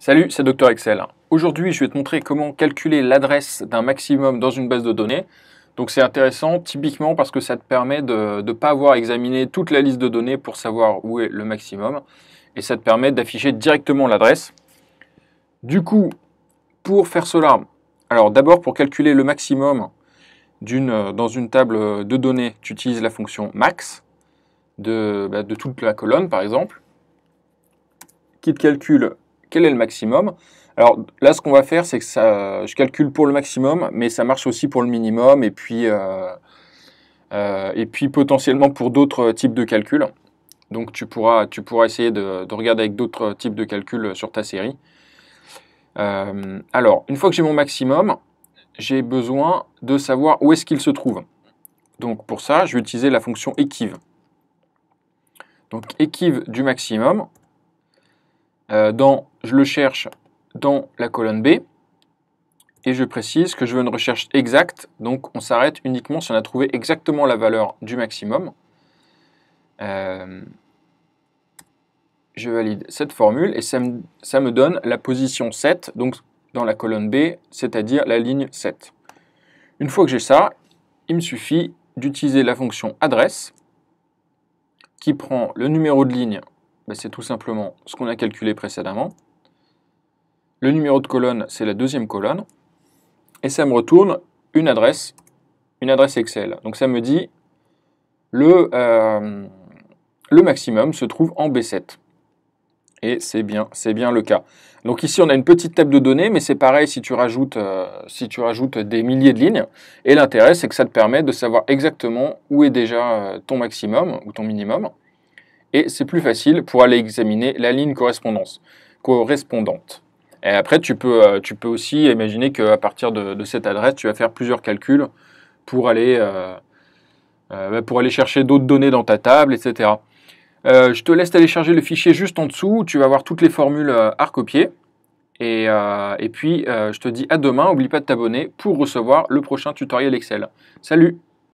Salut, c'est Docteur Excel. Aujourd'hui, je vais te montrer comment calculer l'adresse d'un maximum dans une base de données. Donc c'est intéressant typiquement parce que ça te permet de ne pas avoir examiné toute la liste de données pour savoir où est le maximum. Et ça te permet d'afficher directement l'adresse. Du coup, pour faire cela, alors d'abord pour calculer le maximum dans une table de données, tu utilises la fonction max de, bah, de toute la colonne par exemple, qui te calcule quel est le maximum. Alors là, ce qu'on va faire, c'est que ça, je calcule pour le maximum, mais ça marche aussi pour le minimum et puis, euh, euh, et puis potentiellement pour d'autres types de calculs. Donc tu pourras, tu pourras essayer de, regarder avec d'autres types de calculs sur ta série. Euh, alors, une fois que j'ai mon maximum, j'ai besoin de savoir où est-ce qu'il se trouve. Donc pour ça, je vais utiliser la fonction équive. Donc équive du maximum. dans je le cherche dans la colonne B et je précise que je veux une recherche exacte, donc on s'arrête uniquement si on a trouvé exactement la valeur du maximum. Euh, je valide cette formule et ça me, donne la position 7, donc dans la colonne B, c'est-à-dire la ligne 7. Une fois que j'ai ça, il me suffit d'utiliser la fonction adresse qui prend le numéro de ligne, ben, c'est tout simplement ce qu'on a calculé précédemment, le numéro de colonne, c'est la deuxième colonne. Et ça me retourne une adresse, une adresse Excel. Donc ça me dit le, euh, le maximum se trouve en B7. Et c'est bien, c'est bien le cas. Donc ici, on a une petite table de données, mais c'est pareil si tu, rajoutes, euh, des milliers de lignes. Et l'intérêt, c'est que ça te permet de savoir exactement où est déjà euh, ton maximum ou ton minimum. Et c'est plus facile pour aller examiner la ligne correspondante. Et après, tu peux, euh, tu peux aussi imaginer qu'à partir de, cette adresse, tu vas faire plusieurs calculs pour aller, euh, euh, bah, pour aller chercher d'autres données dans ta table, etc. je te laisse télécharger le fichier juste en dessous. Tu vas voir toutes les formules à recopier. Et, et puis, je te dis à demain. N'oublie pas de t'abonner pour recevoir le prochain tutoriel Excel. Salut